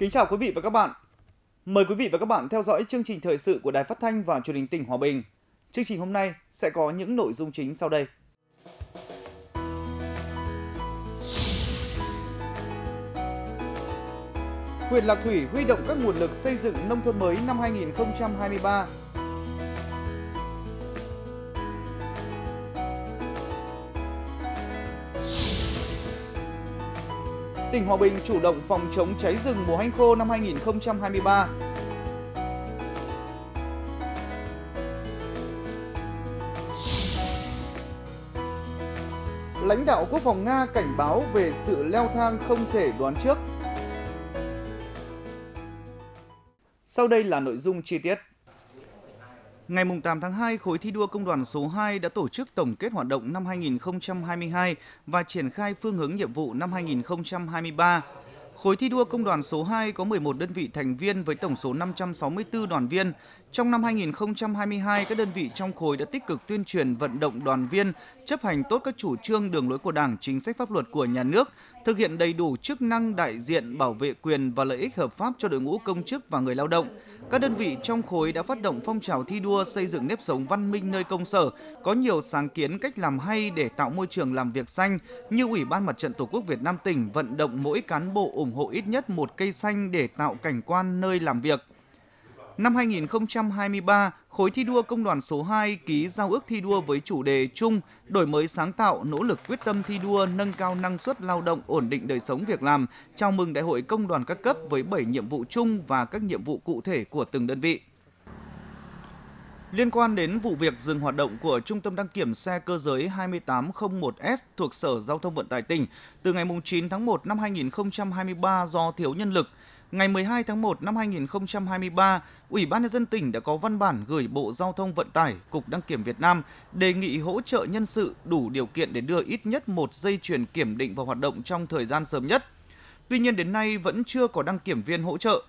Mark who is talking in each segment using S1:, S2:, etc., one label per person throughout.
S1: Kính chào quý vị và các bạn. Mời quý vị và các bạn theo dõi chương trình thời sự của Đài Phát thanh và Truyền hình tỉnh Hòa Bình. Chương trình hôm nay sẽ có những nội dung chính sau đây. Huyện Lạc Thủy huy động các nguồn lực xây dựng nông thôn mới năm 2023 tỉnh Hòa Bình chủ động phòng chống cháy rừng mùa hanh khô năm 2023. Lãnh đạo quốc phòng Nga cảnh báo về sự leo thang không thể đoán trước. Sau đây là nội dung chi tiết. Ngày 8 tháng 2, khối thi đua công đoàn số 2 đã tổ chức tổng kết hoạt động năm 2022 và triển khai phương hướng nhiệm vụ năm 2023. Khối thi đua công đoàn số 2 có 11 đơn vị thành viên với tổng số 564 đoàn viên. Trong năm 2022, các đơn vị trong khối đã tích cực tuyên truyền vận động đoàn viên chấp hành tốt các chủ trương đường lối của Đảng, chính sách pháp luật của nhà nước, thực hiện đầy đủ chức năng đại diện bảo vệ quyền và lợi ích hợp pháp cho đội ngũ công chức và người lao động. Các đơn vị trong khối đã phát động phong trào thi đua xây dựng nếp sống văn minh nơi công sở, có nhiều sáng kiến cách làm hay để tạo môi trường làm việc xanh, như Ủy ban Mặt trận Tổ quốc Việt Nam tỉnh vận động mỗi cán bộ ủng hộ ít nhất một cây xanh để tạo cảnh quan nơi làm việc. Năm 2023, khối thi đua công đoàn số 2 ký giao ước thi đua với chủ đề chung đổi mới sáng tạo, nỗ lực quyết tâm thi đua nâng cao năng suất lao động, ổn định đời sống việc làm, chào mừng đại hội công đoàn các cấp với 7 nhiệm vụ chung và các nhiệm vụ cụ thể của từng đơn vị. Liên quan đến vụ việc dừng hoạt động của Trung tâm đăng kiểm xe cơ giới 2801S thuộc Sở Giao thông Vận tải tỉnh từ ngày 9 tháng 1 năm 2023 do thiếu nhân lực, ngày 12 tháng 1 năm 2023, Ủy ban nhân dân tỉnh đã có văn bản gửi Bộ Giao thông Vận tải, Cục Đăng kiểm Việt Nam đề nghị hỗ trợ nhân sự đủ điều kiện để đưa ít nhất một dây chuyền kiểm định vào hoạt động trong thời gian sớm nhất. Tuy nhiên đến nay vẫn chưa có đăng kiểm viên hỗ trợ.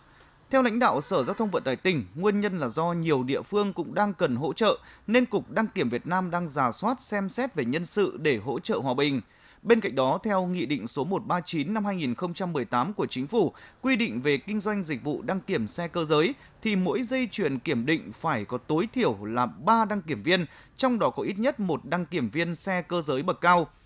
S1: Theo lãnh đạo Sở Giao thông Vận tải tỉnh, nguyên nhân là do nhiều địa phương cũng đang cần hỗ trợ nên Cục Đăng kiểm Việt Nam đang giả soát xem xét về nhân sự để hỗ trợ Hòa Bình. Bên cạnh đó, theo Nghị định số 139 năm 2018 của Chính phủ quy định về kinh doanh dịch vụ đăng kiểm xe cơ giới, thì mỗi dây chuyền kiểm định phải có tối thiểu là 3 đăng kiểm viên, trong đó có ít nhất một đăng kiểm viên xe cơ giới bậc cao –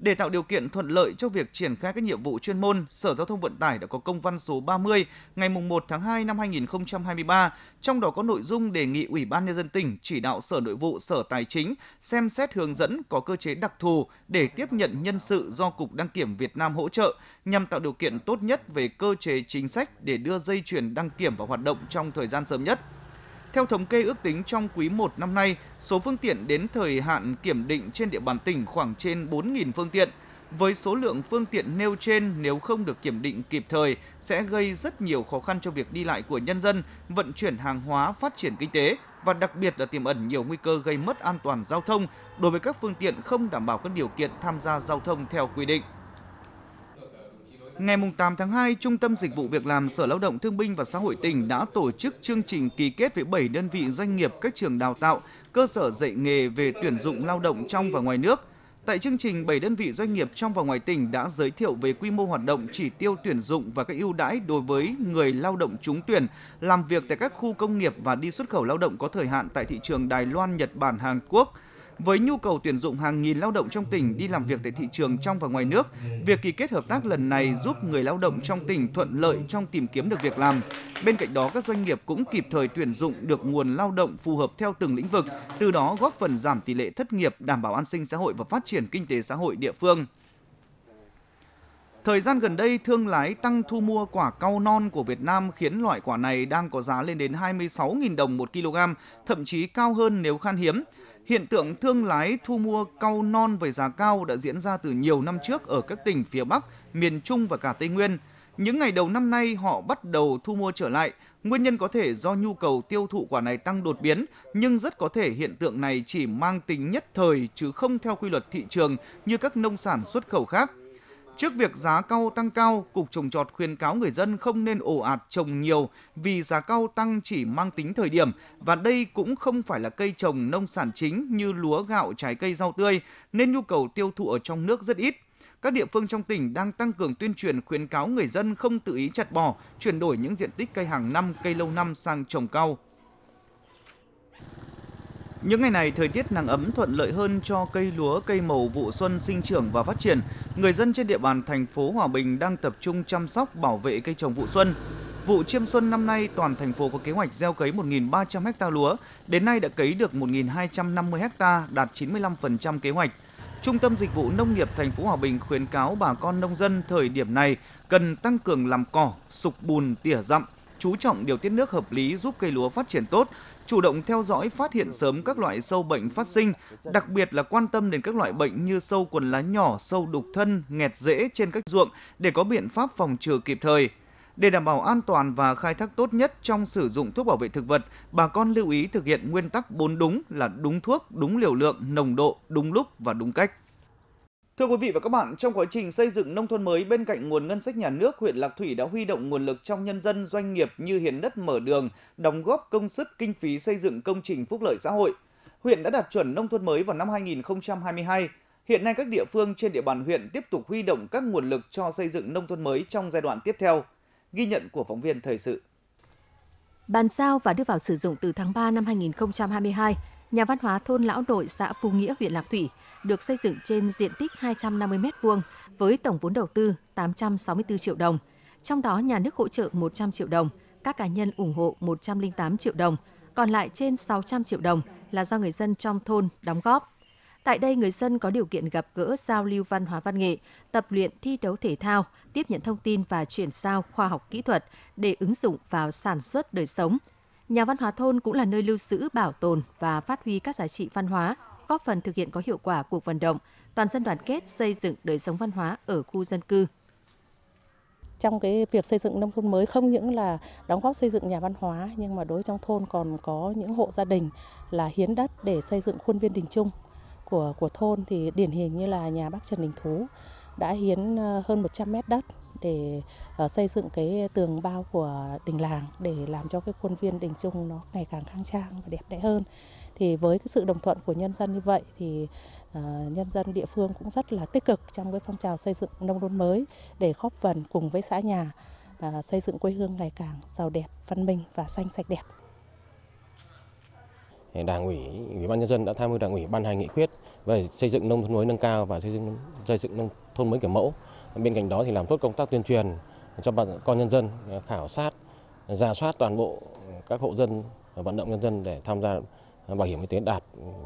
S1: để tạo điều kiện thuận lợi cho việc triển khai các nhiệm vụ chuyên môn, Sở Giao thông Vận tải đã có công văn số 30 ngày 1 tháng 2 năm 2023, trong đó có nội dung đề nghị Ủy ban Nhân dân tỉnh chỉ đạo Sở Nội vụ, Sở Tài chính xem xét hướng dẫn có cơ chế đặc thù để tiếp nhận nhân sự do Cục Đăng kiểm Việt Nam hỗ trợ nhằm tạo điều kiện tốt nhất về cơ chế chính sách để đưa dây chuyền đăng kiểm vào hoạt động trong thời gian sớm nhất. Theo thống kê ước tính trong quý 1 năm nay, Số phương tiện đến thời hạn kiểm định trên địa bàn tỉnh khoảng trên 4.000 phương tiện. Với số lượng phương tiện nêu trên nếu không được kiểm định kịp thời sẽ gây rất nhiều khó khăn cho việc đi lại của nhân dân, vận chuyển hàng hóa, phát triển kinh tế và đặc biệt là tiềm ẩn nhiều nguy cơ gây mất an toàn giao thông đối với các phương tiện không đảm bảo các điều kiện tham gia giao thông theo quy định. Ngày 8 tháng 2, Trung tâm Dịch vụ Việc làm Sở Lao động Thương binh và Xã hội tỉnh đã tổ chức chương trình ký kết với 7 đơn vị doanh nghiệp các trường đào tạo, cơ sở dạy nghề về tuyển dụng lao động trong và ngoài nước. Tại chương trình, 7 đơn vị doanh nghiệp trong và ngoài tỉnh đã giới thiệu về quy mô hoạt động, chỉ tiêu tuyển dụng và các ưu đãi đối với người lao động trúng tuyển, làm việc tại các khu công nghiệp và đi xuất khẩu lao động có thời hạn tại thị trường Đài Loan, Nhật Bản, Hàn Quốc – với nhu cầu tuyển dụng hàng nghìn lao động trong tỉnh đi làm việc tại thị trường trong và ngoài nước, việc ký kết hợp tác lần này giúp người lao động trong tỉnh thuận lợi trong tìm kiếm được việc làm. Bên cạnh đó, các doanh nghiệp cũng kịp thời tuyển dụng được nguồn lao động phù hợp theo từng lĩnh vực, từ đó góp phần giảm tỷ lệ thất nghiệp, đảm bảo an sinh xã hội và phát triển kinh tế xã hội địa phương. Thời gian gần đây, thương lái tăng thu mua quả cao non của Việt Nam khiến loại quả này đang có giá lên đến 26.000 đồng một kg, thậm chí cao hơn nếu khan hiếm. Hiện tượng thương lái thu mua cau non với giá cao đã diễn ra từ nhiều năm trước ở các tỉnh phía Bắc, miền Trung và cả Tây Nguyên. Những ngày đầu năm nay họ bắt đầu thu mua trở lại. Nguyên nhân có thể do nhu cầu tiêu thụ quả này tăng đột biến, nhưng rất có thể hiện tượng này chỉ mang tính nhất thời chứ không theo quy luật thị trường như các nông sản xuất khẩu khác. Trước việc giá cao tăng cao, Cục trồng trọt khuyên cáo người dân không nên ổ ạt trồng nhiều vì giá cao tăng chỉ mang tính thời điểm và đây cũng không phải là cây trồng nông sản chính như lúa, gạo, trái cây, rau tươi nên nhu cầu tiêu thụ ở trong nước rất ít. Các địa phương trong tỉnh đang tăng cường tuyên truyền khuyến cáo người dân không tự ý chặt bỏ, chuyển đổi những diện tích cây hàng năm, cây lâu năm sang trồng cao, những ngày này thời tiết nắng ấm thuận lợi hơn cho cây lúa, cây màu vụ xuân sinh trưởng và phát triển. Người dân trên địa bàn thành phố Hòa Bình đang tập trung chăm sóc bảo vệ cây trồng vụ xuân. Vụ chiêm xuân năm nay toàn thành phố có kế hoạch gieo cấy 1.300 ha lúa, đến nay đã cấy được 1.250 ha, đạt 95% kế hoạch. Trung tâm Dịch vụ Nông nghiệp thành phố Hòa Bình khuyến cáo bà con nông dân thời điểm này cần tăng cường làm cỏ, sục bùn, tỉa rậm, chú trọng điều tiết nước hợp lý giúp cây lúa phát triển tốt, chủ động theo dõi phát hiện sớm các loại sâu bệnh phát sinh, đặc biệt là quan tâm đến các loại bệnh như sâu quần lá nhỏ, sâu đục thân, nghẹt rễ trên các ruộng để có biện pháp phòng trừ kịp thời. Để đảm bảo an toàn và khai thác tốt nhất trong sử dụng thuốc bảo vệ thực vật, bà con lưu ý thực hiện nguyên tắc bốn đúng là đúng thuốc, đúng liều lượng, nồng độ, đúng lúc và đúng cách. Thưa quý vị và các bạn, trong quá trình xây dựng nông thôn mới bên cạnh nguồn ngân sách nhà nước, huyện Lạc Thủy đã huy động nguồn lực trong nhân dân doanh nghiệp như hiến đất mở đường, đóng góp công sức kinh phí xây dựng công trình phúc lợi xã hội. Huyện đã đạt chuẩn nông thôn mới vào năm 2022. Hiện nay các địa phương trên địa bàn huyện tiếp tục huy động các nguồn lực cho xây dựng nông thôn mới trong giai đoạn tiếp theo. Ghi nhận của phóng viên thời sự.
S2: Bàn giao và đưa vào sử dụng từ tháng 3 năm 2022, nhà văn hóa thôn Lão đội xã Phú Nghĩa, huyện Lạc Thủy, được xây dựng trên diện tích 250 m2 với tổng vốn đầu tư 864 triệu đồng. Trong đó nhà nước hỗ trợ 100 triệu đồng, các cá nhân ủng hộ 108 triệu đồng, còn lại trên 600 triệu đồng là do người dân trong thôn đóng góp. Tại đây, người dân có điều kiện gặp gỡ giao lưu văn hóa văn nghệ, tập luyện thi đấu thể thao, tiếp nhận thông tin và chuyển giao khoa học kỹ thuật để ứng dụng vào sản xuất đời sống, Nhà văn hóa thôn cũng là nơi lưu giữ, bảo tồn và phát huy các giá trị văn hóa, góp phần thực hiện có hiệu quả cuộc vận động toàn dân đoàn kết xây dựng đời sống văn hóa ở khu dân cư trong cái việc xây dựng nông thôn mới không những là đóng góp xây dựng nhà văn hóa nhưng mà đối trong thôn còn có những hộ gia đình là hiến đất để xây dựng khuôn viên đình chung của của thôn thì điển hình như là nhà bác Trần Đình Thú đã hiến ờ, hơn 100 mét đất để ờ, xây dựng cái tường bao của đình làng để làm cho cái khuôn viên đình chung nó ngày càng khang trang và đẹp đẽ hơn. Thì với cái sự đồng thuận của nhân dân như vậy thì ờ, nhân dân địa phương cũng rất là tích cực trong cái phong trào xây dựng nông thôn mới để góp phần cùng với xã nhà xây dựng quê hương ngày càng giàu đẹp, văn minh và xanh sạch đẹp. Đảng ủy, Ủy ban nhân dân đã tham mưu Đảng ủy ban hành nghị quyết về xây dựng nông thôn mới nâng cao và xây dựng xây dựng nông thôn mới kiểu mẫu. Bên cạnh đó thì làm tốt công tác tuyên truyền cho bà con nhân dân khảo sát, ra soát toàn bộ các hộ dân vận động nhân dân để tham gia bảo hiểm y tế đạt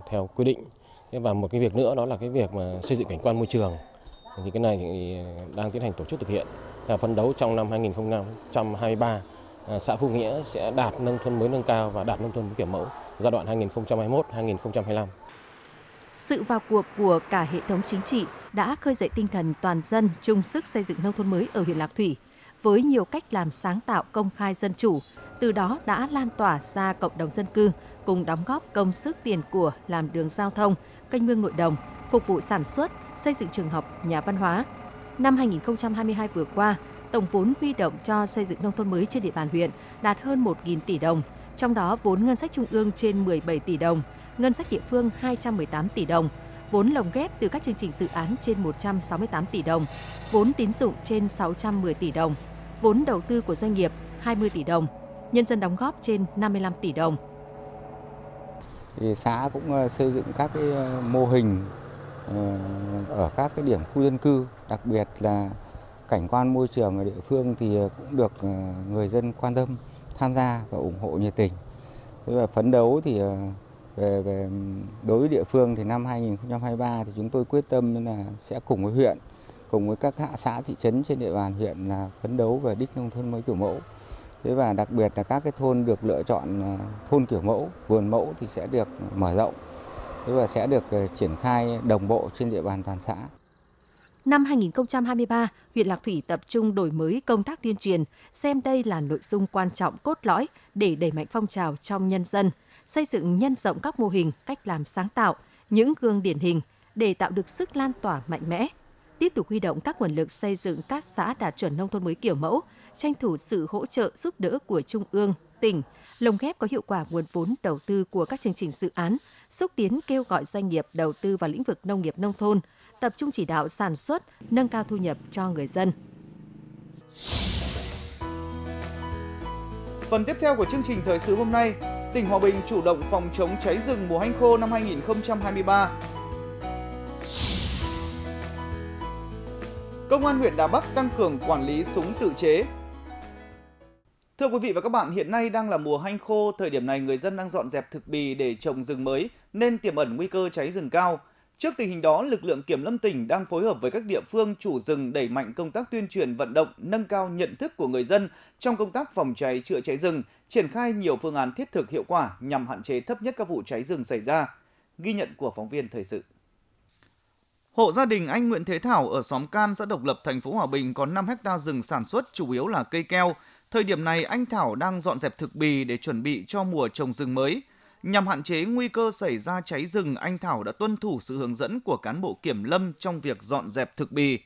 S2: theo quy định. Và một cái việc nữa đó là cái việc mà xây dựng cảnh quan môi trường thì cái này thì đang tiến hành tổ chức thực hiện là phấn đấu trong năm 2023 à, xã Phú Nghĩa sẽ đạt nông thôn mới nâng cao và đạt nông thôn mới kiểu mẫu giai đoạn 2021-2025. Sự vào cuộc của cả hệ thống chính trị đã khơi dậy tinh thần toàn dân chung sức xây dựng nông thôn mới ở huyện Lạc Thủy với nhiều cách làm sáng tạo công khai dân chủ, từ đó đã lan tỏa ra cộng đồng dân cư cùng đóng góp công sức tiền của làm đường giao thông, kênh mương nội đồng, phục vụ sản xuất, xây dựng trường học, nhà văn hóa. Năm 2022 vừa qua, tổng vốn huy động cho xây dựng nông thôn mới trên địa bàn huyện đạt hơn 1.000 tỷ đồng, trong đó vốn ngân sách trung ương trên 17 tỷ đồng – ngân sách địa phương 218 tỷ đồng, vốn lồng ghép từ các chương trình dự án trên 168 tỷ đồng, vốn tín dụng trên 610 tỷ đồng, vốn đầu tư của doanh nghiệp 20 tỷ đồng, nhân dân đóng góp trên 55 tỷ đồng.
S1: Thì xã cũng ờ, xây dựng các cái ờ, mô hình ờ, ở các cái điểm khu dân cư, đặc biệt là cảnh quan môi trường ở địa phương thì cũng được người dân quan tâm, tham gia và ủng hộ nhiệt tình. Thế và phấn đấu thì về về đối với địa phương thì năm 2023 thì chúng tôi quyết tâm là sẽ cùng với huyện cùng với các hạ xã thị trấn trên địa bàn huyện là phấn đấu về đích nông thôn mới kiểu mẫu thế và đặc biệt là các cái thôn được lựa chọn à, thôn kiểu mẫu vườn mẫu thì sẽ được mở rộng thế và sẽ được à, triển khai đồng bộ trên địa bàn toàn xã
S2: Năm 2023, huyện Lạc Thủy tập trung đổi mới công tác tuyên truyền, xem đây là nội dung quan trọng cốt lõi để đẩy mạnh phong trào trong nhân dân – xây dựng nhân rộng các mô hình, cách làm sáng tạo, những gương điển hình để tạo được sức lan tỏa mạnh mẽ. Tiếp tục huy động các nguồn lực xây dựng các xã đạt chuẩn nông thôn mới kiểu mẫu, tranh thủ sự hỗ trợ giúp đỡ của Trung ương, tỉnh, lồng ghép có hiệu quả nguồn vốn đầu tư của các chương trình dự án, xúc tiến kêu gọi doanh nghiệp đầu tư vào lĩnh vực nông nghiệp nông thôn, tập trung chỉ đạo sản xuất, nâng cao thu nhập cho người dân.
S1: Phần tiếp theo của chương trình thời sự hôm nay, tỉnh Hòa Bình chủ động phòng chống cháy rừng mùa hanh khô năm 2023. Công an huyện Đà Bắc tăng cường quản lý súng tự chế. Thưa quý vị và các bạn, hiện nay đang là mùa hanh khô, thời điểm này người dân đang dọn dẹp thực bì để trồng rừng mới nên tiềm ẩn nguy cơ cháy rừng cao. Trước tình hình đó, lực lượng kiểm lâm tỉnh đang phối hợp với các địa phương chủ rừng đẩy mạnh công tác tuyên truyền vận động, nâng cao nhận thức của người dân trong công tác phòng cháy chữa cháy rừng, triển khai nhiều phương án thiết thực hiệu quả nhằm hạn chế thấp nhất các vụ cháy rừng xảy ra. Ghi nhận của phóng viên thời sự. Hộ gia đình anh Nguyễn Thế Thảo ở xóm Can, xã Độc Lập, thành phố Hòa Bình có 5 hecta rừng sản xuất chủ yếu là cây keo. Thời điểm này, anh Thảo đang dọn dẹp thực bì để chuẩn bị cho mùa trồng rừng mới – Nhằm hạn chế nguy cơ xảy ra cháy rừng, anh Thảo đã tuân thủ sự hướng dẫn của cán bộ kiểm lâm trong việc dọn dẹp thực bì.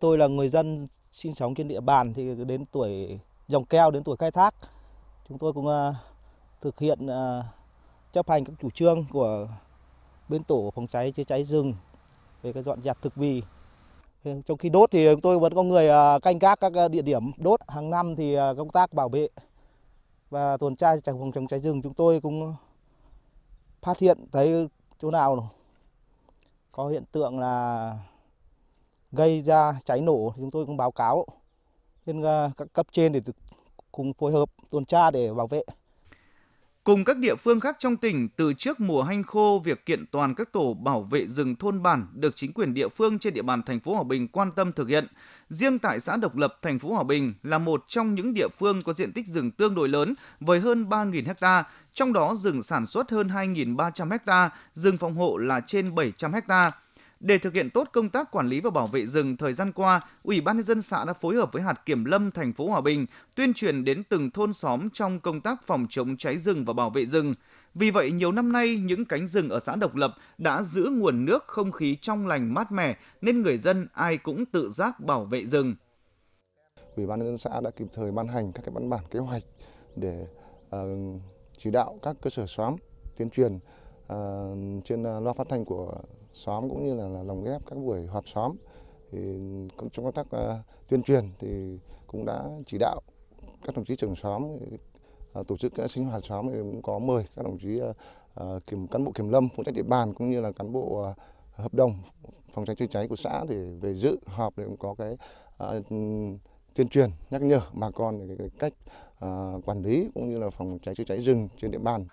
S1: Tôi là người dân sinh sống trên địa bàn thì đến tuổi dòng keo đến tuổi khai thác chúng tôi cũng à, thực hiện à, chấp hành các chủ trương của bên tổ phòng cháy chữa cháy rừng về cái dọn dẹp thực bì trong khi đốt thì chúng tôi vẫn có người à, canh gác các địa điểm đốt hàng năm thì công tác bảo vệ và tuần tra phòng chống cháy rừng chúng tôi cũng phát hiện thấy chỗ nào có hiện tượng là gây ra cháy nổ chúng tôi cũng báo cáo lên à, các cấp trên để cùng phối hợp tuần tra để bảo vệ Cùng các địa phương khác trong tỉnh, từ trước mùa hanh khô, việc kiện toàn các tổ bảo vệ rừng thôn bản được chính quyền địa phương trên địa bàn thành phố Hòa Bình quan tâm thực hiện. Riêng tại xã Độc Lập, thành phố Hòa Bình là một trong những địa phương có diện tích rừng tương đối lớn với hơn 3.000 ha, trong đó rừng sản xuất hơn 2.300 ha, rừng phòng hộ là trên 700 hectare để thực hiện tốt công tác quản lý và bảo vệ rừng thời gian qua, Ủy ban nhân dân xã đã phối hợp với hạt kiểm lâm thành phố Hòa Bình tuyên truyền đến từng thôn xóm trong công tác phòng chống cháy rừng và bảo vệ rừng. Vì vậy, nhiều năm nay, những cánh rừng ở xã Độc Lập đã giữ nguồn nước không khí trong lành mát mẻ, nên người dân ai cũng tự giác bảo vệ rừng. Ủy ban
S2: nhân dân xã đã kịp thời ban hành các cái văn bản kế hoạch để uh, chỉ đạo các cơ sở xóm tuyên truyền uh, trên ờ, loa phát thanh của xóm cũng như là, là lồng ghép các buổi họp xóm thì cũng trong công tác uh, tuyên truyền thì
S1: cũng đã chỉ đạo các đồng chí trưởng xóm uh, tổ chức các ờ, sinh hoạt xóm thì cũng có mời các đồng chí uh, kiểm cán bộ kiểm lâm phụ trách địa bàn cũng như là cán bộ uh, hợp đồng phòng cháy chữa cháy của xã thì về dự họp để cũng có cái uh, tuyên truyền nhắc nhở bà con về cái cách uh, quản lý cũng như là phòng cháy chữa cháy rừng trên địa bàn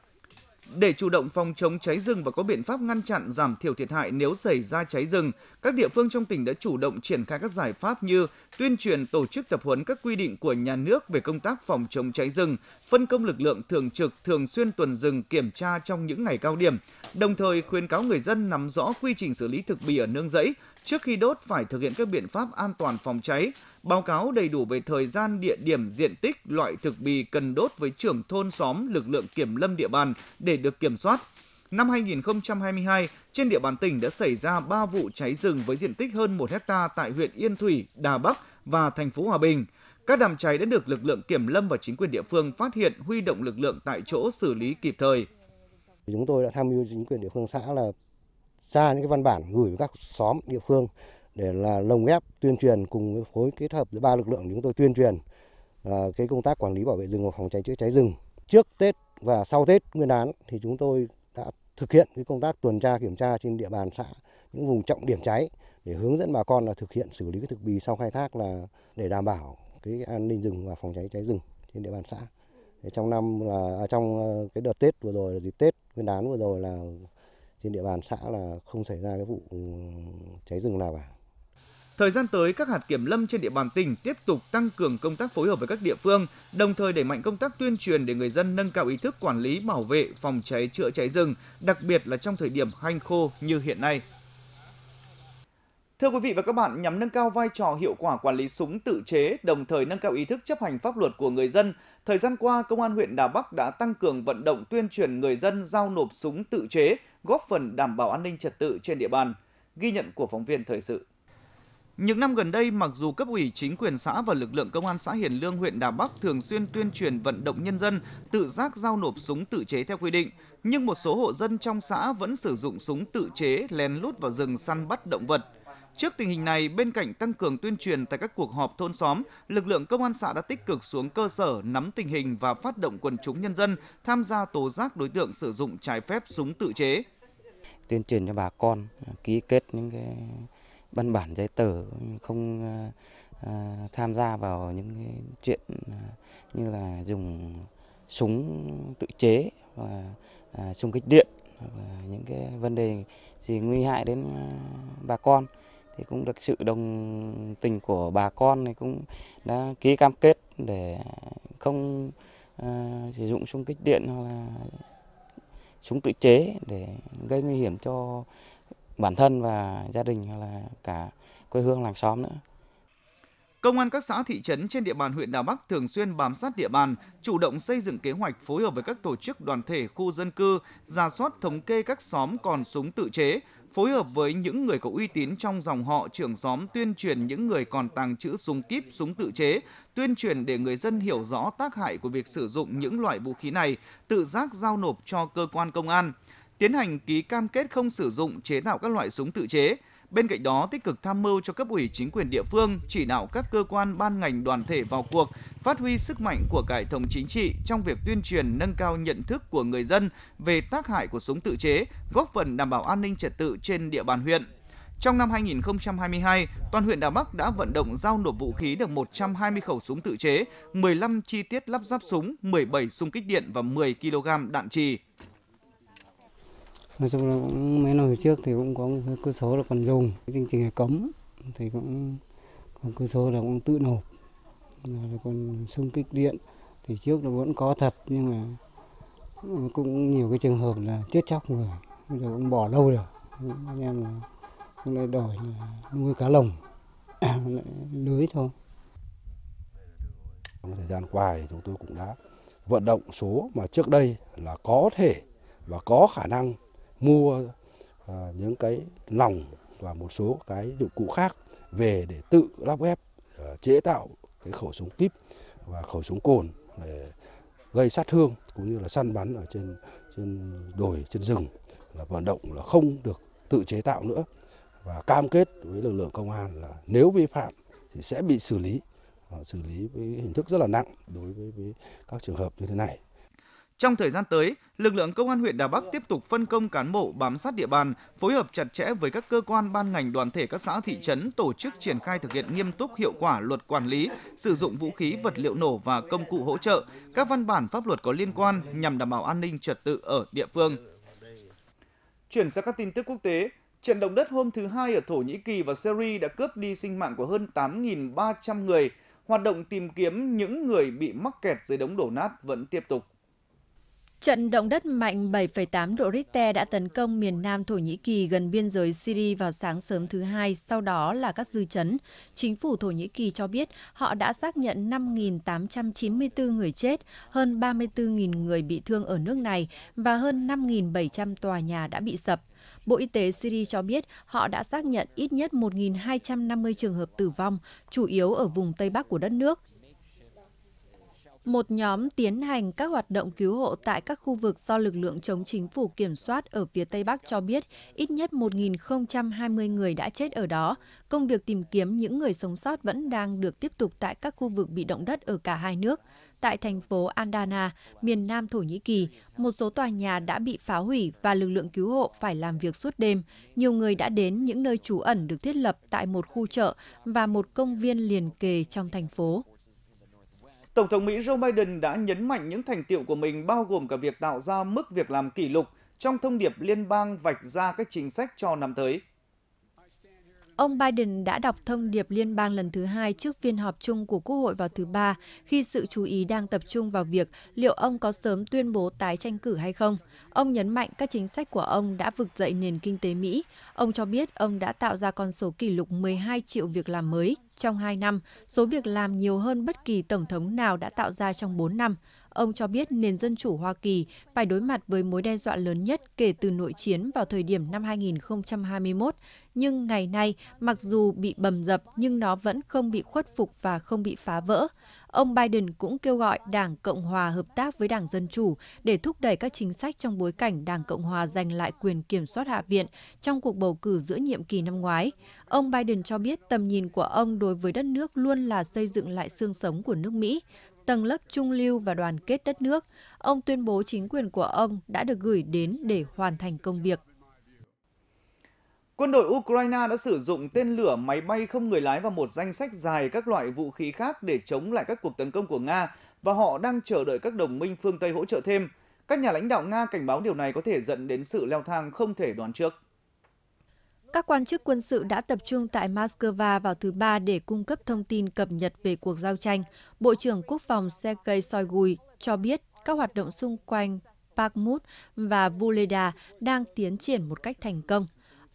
S1: để chủ động phòng chống cháy rừng và có biện pháp ngăn chặn giảm thiểu thiệt hại nếu xảy ra cháy rừng, các địa phương trong tỉnh đã chủ động triển khai các giải pháp như tuyên truyền tổ chức tập huấn các quy định của nhà nước về công tác phòng chống cháy rừng, phân công lực lượng thường trực thường xuyên tuần rừng kiểm tra trong những ngày cao điểm, đồng thời khuyến cáo người dân nắm rõ quy trình xử lý thực bì ở nương rẫy, trước khi đốt phải thực hiện các biện pháp an toàn phòng cháy, báo cáo đầy đủ về thời gian, địa điểm, diện tích, loại thực bì cần đốt với trưởng thôn xóm, lực lượng kiểm lâm địa bàn để được kiểm soát. Năm 2022, trên địa bàn tỉnh đã xảy ra 3 vụ cháy rừng với diện tích hơn 1 hecta tại huyện Yên Thủy, Đà Bắc và thành phố Hòa Bình. Các đám cháy đã được lực lượng kiểm lâm và chính quyền địa phương phát hiện, huy động lực lượng tại chỗ xử lý kịp thời. Chúng tôi đã tham mưu chính quyền địa phương xã là ra những cái văn bản gửi các xóm địa phương để là lồng ghép tuyên truyền cùng với phối kết hợp giữa ba lực lượng chúng tôi tuyên truyền là cái công tác quản lý bảo vệ rừng và phòng cháy chữa cháy rừng trước Tết và sau Tết Nguyên đán thì chúng tôi đã thực hiện cái công tác tuần tra kiểm tra trên địa bàn xã những vùng trọng điểm cháy để hướng dẫn bà con là thực hiện xử lý cái thực bì sau khai thác là để đảm bảo cái an ninh rừng và phòng cháy cháy rừng trên địa bàn xã. Thế trong năm là à, trong ờ, cái đợt Tết vừa rồi là dịp Tết Nguyên đán vừa rồi là trên địa bàn xã là không xảy ra cái vụ ừ, cháy rừng nào cả. Thời gian tới, các hạt kiểm lâm trên địa bàn tỉnh tiếp tục tăng cường công tác phối hợp với các địa phương, đồng thời đẩy mạnh công tác tuyên truyền để người dân nâng cao ý thức quản lý, bảo vệ, phòng cháy, chữa cháy rừng, đặc biệt là trong thời điểm hanh khô như hiện nay. Thưa quý vị và các bạn, nhằm nâng cao vai trò hiệu quả quản lý súng tự chế, đồng thời nâng cao ý thức chấp hành pháp luật của người dân, thời gian qua, Công an huyện Đà Bắc đã tăng cường vận động tuyên truyền người dân giao nộp súng tự chế, góp phần đảm bảo an ninh trật tự trên địa bàn. Ghi nhận của phóng viên Thời sự. Những năm gần đây, mặc dù cấp ủy chính quyền xã và lực lượng công an xã Hiền Lương huyện Đà Bắc thường xuyên tuyên truyền vận động nhân dân tự giác giao nộp súng tự chế theo quy định, nhưng một số hộ dân trong xã vẫn sử dụng súng tự chế lén lút vào rừng săn bắt động vật. Trước tình hình này, bên cạnh tăng cường tuyên truyền tại các cuộc họp thôn xóm, lực lượng công an xã đã tích cực xuống cơ sở nắm tình hình và phát động quần chúng nhân dân tham gia tố giác đối tượng sử dụng trái phép súng tự chế. Tuyên truyền cho bà con ký kết những cái văn bản giấy tờ không ờ, ờ, tham gia vào những chuyện ờ, như là dùng súng tự chế và xung kích điện hoặc là những cái vấn đề gì nguy hại đến bà con thì cũng được sự đồng tình của bà con thì cũng đã ký cam kết để không uh, sử dụng xung kích điện hoặc là súng tự chế để gây nguy hiểm cho bản thân và gia đình hay là cả quê hương làng xóm nữa. Công an các xã thị trấn trên địa bàn huyện Đà Bắc thường xuyên bám sát địa bàn, chủ động xây dựng kế hoạch phối hợp với các tổ chức đoàn thể khu dân cư, ra soát thống kê các xóm còn súng tự chế, phối hợp với những người có uy tín trong dòng họ trưởng xóm tuyên truyền những người còn tàng trữ súng kíp, súng tự chế, tuyên truyền để người dân hiểu rõ tác hại của việc sử dụng những loại vũ khí này, tự giác giao nộp cho cơ quan công an tiến hành ký cam kết không sử dụng chế tạo các loại súng tự chế. Bên cạnh đó, tích cực tham mưu cho cấp ủy chính quyền địa phương, chỉ đạo các cơ quan ban ngành đoàn thể vào cuộc, phát huy sức mạnh của hệ thống chính trị trong việc tuyên truyền nâng cao nhận thức của người dân về tác hại của súng tự chế, góp phần đảm bảo an ninh trật tự trên địa bàn huyện. Trong năm 2022, toàn huyện Đà Bắc đã vận động giao nộp vũ khí được 120 khẩu súng tự chế, 15 chi tiết lắp ráp súng, 17 xung kích điện và 10 kg đạn trì nói chung là cũng mấy năm trước thì cũng có một cái cơ số là còn dùng chương trình này cấm thì cũng còn cơ số là cũng tự nộp rồi còn xung kích điện thì trước nó vẫn có thật nhưng mà cũng nhiều cái trường hợp là chết chóc người bây giờ cũng bỏ lâu rồi anh em cũng lại đổi nuôi cá lồng lại lưới thôi
S2: trong thời gian qua thì chúng tôi cũng đã vận động số mà trước đây là có thể và có khả năng mua à, những cái lồng và một số cái dụng cụ khác về để tự lắp ghép à, chế tạo cái khẩu súng kíp và khẩu súng cồn để gây sát thương cũng như là săn bắn ở trên trên đồi trên rừng là vận động là không được tự chế tạo nữa và cam kết với lực lượng công an là nếu vi phạm thì sẽ bị xử lý à, xử lý với hình thức rất là nặng đối với, với các trường hợp như thế này
S1: trong thời gian tới, lực lượng công an huyện Đà Bắc tiếp tục phân công cán bộ bám sát địa bàn, phối hợp chặt chẽ với các cơ quan ban ngành đoàn thể các xã thị trấn tổ chức triển khai thực hiện nghiêm túc hiệu quả luật quản lý, sử dụng vũ khí vật liệu nổ và công cụ hỗ trợ, các văn bản pháp luật có liên quan nhằm đảm bảo an ninh trật tự ở địa phương. Chuyển sang các tin tức quốc tế, trận động đất hôm thứ Hai ở Thổ Nhĩ Kỳ và Syria đã cướp đi sinh mạng của hơn 8.300 người. Hoạt động tìm kiếm những người bị mắc kẹt dưới đống đổ nát vẫn tiếp tục.
S3: Trận động đất mạnh 7,8 độ Richter đã tấn công miền Nam Thổ Nhĩ Kỳ gần biên giới Syria vào sáng sớm thứ Hai, sau đó là các dư chấn. Chính phủ Thổ Nhĩ Kỳ cho biết họ đã xác nhận 5.894 người chết, hơn 34.000 người bị thương ở nước này và hơn 5.700 tòa nhà đã bị sập. Bộ Y tế Syria cho biết họ đã xác nhận ít nhất 1.250 trường hợp tử vong, chủ yếu ở vùng Tây Bắc của đất nước. Một nhóm tiến hành các hoạt động cứu hộ tại các khu vực do lực lượng chống chính phủ kiểm soát ở phía Tây Bắc cho biết ít nhất 1.020 người đã chết ở đó. Công việc tìm kiếm những người sống sót vẫn đang được tiếp tục tại các khu vực bị động đất ở cả hai nước. Tại thành phố Andana, miền nam Thổ Nhĩ Kỳ, một số tòa nhà đã bị phá hủy và lực lượng cứu hộ phải làm việc suốt đêm. Nhiều người đã đến những nơi trú ẩn được thiết lập tại một khu chợ và một công viên liền kề trong thành phố.
S1: Tổng thống Mỹ Joe Biden đã nhấn mạnh những thành tiệu của mình bao gồm cả việc tạo ra mức việc làm kỷ lục trong thông điệp liên bang vạch ra các chính sách cho năm tới.
S3: Ông Biden đã đọc thông điệp liên bang lần thứ hai trước phiên họp chung của Quốc hội vào thứ Ba, khi sự chú ý đang tập trung vào việc liệu ông có sớm tuyên bố tái tranh cử hay không. Ông nhấn mạnh các chính sách của ông đã vực dậy nền kinh tế Mỹ. Ông cho biết ông đã tạo ra con số kỷ lục 12 triệu việc làm mới trong 2 năm, số việc làm nhiều hơn bất kỳ tổng thống nào đã tạo ra trong 4 năm. Ông cho biết nền dân chủ Hoa Kỳ phải đối mặt với mối đe dọa lớn nhất kể từ nội chiến vào thời điểm năm 2021, nhưng ngày nay, mặc dù bị bầm dập nhưng nó vẫn không bị khuất phục và không bị phá vỡ. Ông Biden cũng kêu gọi Đảng Cộng hòa hợp tác với Đảng Dân chủ để thúc đẩy các chính sách trong bối cảnh Đảng Cộng hòa giành lại quyền kiểm soát hạ viện trong cuộc bầu cử giữa nhiệm kỳ năm ngoái. Ông Biden cho biết tầm nhìn của ông đối với đất nước luôn là xây dựng lại xương sống của nước Mỹ, tầng lớp trung lưu và đoàn kết đất nước, ông tuyên bố chính quyền của ông đã được gửi đến để hoàn thành công việc.
S1: Quân đội Ukraine đã sử dụng tên lửa, máy bay không người lái và một danh sách dài các loại vũ khí khác để chống lại các cuộc tấn công của Nga và họ đang chờ đợi các đồng minh phương Tây hỗ trợ thêm. Các nhà lãnh đạo Nga cảnh báo điều này có thể dẫn đến sự leo thang không thể đoán trước.
S3: Các quan chức quân sự đã tập trung tại Moscow vào thứ Ba để cung cấp thông tin cập nhật về cuộc giao tranh. Bộ trưởng Quốc phòng Sergei Shoigu cho biết các hoạt động xung quanh Bakhmut và Vuleda đang tiến triển một cách thành công.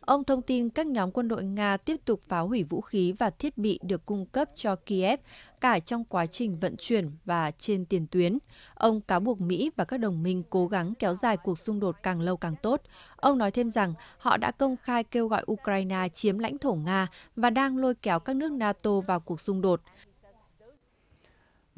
S3: Ông thông tin các nhóm quân đội Nga tiếp tục phá hủy vũ khí và thiết bị được cung cấp cho Kiev cả trong quá trình vận chuyển và trên tiền tuyến. Ông cáo buộc Mỹ và các đồng minh cố gắng kéo dài cuộc xung đột càng lâu càng tốt. Ông nói thêm rằng họ đã công khai kêu gọi Ukraine chiếm lãnh thổ Nga và đang lôi kéo các nước NATO vào cuộc xung đột.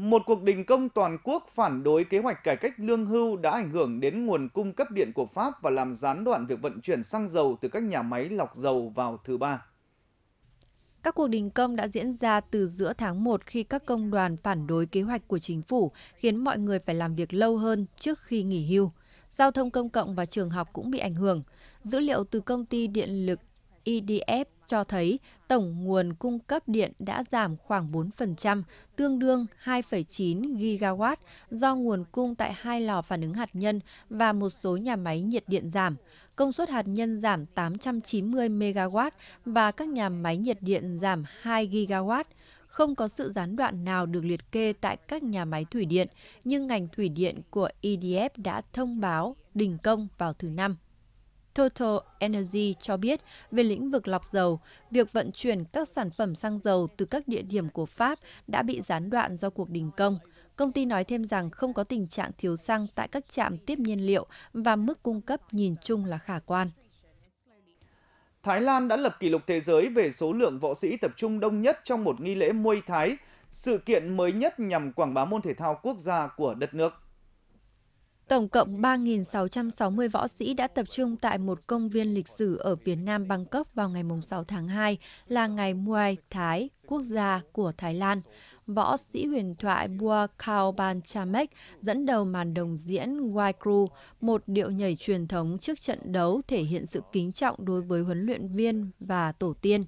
S1: Một cuộc đình công toàn quốc phản đối kế hoạch cải cách lương hưu đã ảnh hưởng đến nguồn cung cấp điện của Pháp và làm gián đoạn việc vận chuyển xăng dầu từ các nhà máy lọc dầu vào thứ ba.
S3: Các cuộc đình công đã diễn ra từ giữa tháng 1 khi các công đoàn phản đối kế hoạch của chính phủ, khiến mọi người phải làm việc lâu hơn trước khi nghỉ hưu. Giao thông công cộng và trường học cũng bị ảnh hưởng. Dữ liệu từ công ty điện lực EDF cho thấy tổng nguồn cung cấp điện đã giảm khoảng 4%, tương đương 2,9 gigawatt do nguồn cung tại hai lò phản ứng hạt nhân và một số nhà máy nhiệt điện giảm. Công suất hạt nhân giảm 890 megawatt và các nhà máy nhiệt điện giảm 2 gigawatt không có sự gián đoạn nào được liệt kê tại các nhà máy thủy điện, nhưng ngành thủy điện của EDF đã thông báo đình công vào thứ Năm. Total Energy cho biết về lĩnh vực lọc dầu, việc vận chuyển các sản phẩm xăng dầu từ các địa điểm của Pháp đã bị gián đoạn do cuộc đình công. Công ty nói thêm rằng không có tình trạng thiếu xăng tại các trạm tiếp nhiên liệu và mức cung cấp nhìn chung là khả quan.
S1: Thái Lan đã lập kỷ lục thế giới về số lượng võ sĩ tập trung đông nhất trong một nghi lễ Muay Thái, sự kiện mới nhất nhằm quảng bá môn thể thao quốc gia của đất nước.
S3: Tổng cộng 3.660 võ sĩ đã tập trung tại một công viên lịch sử ở phía nam Bangkok vào ngày 6 tháng 2 là ngày Muay Thái, quốc gia của Thái Lan. Võ sĩ huyền thoại Bua Khao Ban Chamek dẫn đầu màn đồng diễn Waikru, một điệu nhảy truyền thống trước trận đấu thể hiện sự kính trọng đối với huấn luyện viên và tổ tiên.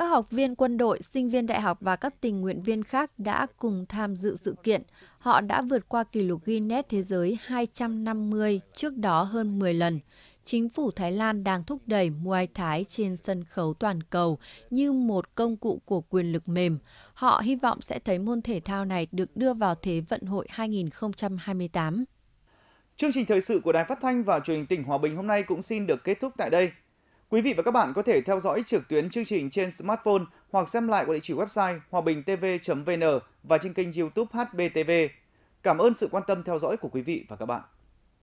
S3: Các học viên quân đội, sinh viên đại học và các tình nguyện viên khác đã cùng tham dự sự kiện. Họ đã vượt qua kỷ lục Guinness Thế giới 250 trước đó hơn 10 lần. Chính phủ Thái Lan đang thúc đẩy Muay Thái trên sân khấu toàn cầu như một công cụ của quyền lực mềm. Họ hy vọng sẽ thấy môn thể thao này được đưa vào Thế vận hội 2028. Chương trình thời sự
S1: của Đài Phát thanh và Truyền hình tỉnh Hòa Bình hôm nay cũng xin được kết thúc tại đây. Quý vị và các bạn có thể theo dõi trực tuyến chương trình trên smartphone hoặc xem lại qua địa chỉ website hoabinhtv.vn và trên kênh YouTube HBTV. Cảm ơn sự quan tâm theo dõi của quý vị và các bạn.